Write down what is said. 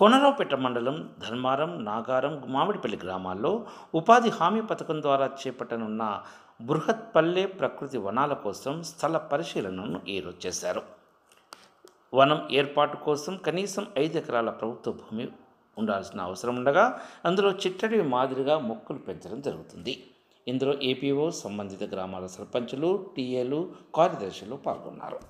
కొనరావుపేట మండలం ధర్మారం నాగారం మామిడిపల్లి గ్రామాల్లో ఉపాధి హామీ పథకం ద్వారా చేపట్టనున్న బృహత్పల్లె ప్రకృతి వనాల కోసం స్థల పరిశీలనను ఈరోజు చేశారు వనం ఏర్పాటు కోసం కనీసం ఐదు ఎకరాల ప్రభుత్వ భూమి ఉండాల్సిన అవసరం ఉండగా అందులో చిట్టడి మాదిరిగా మొక్కలు పెంచడం జరుగుతుంది ఇందులో ఏపీఓ సంబంధిత గ్రామాల సర్పంచులు టీఏలు కార్యదర్శులు పాల్గొన్నారు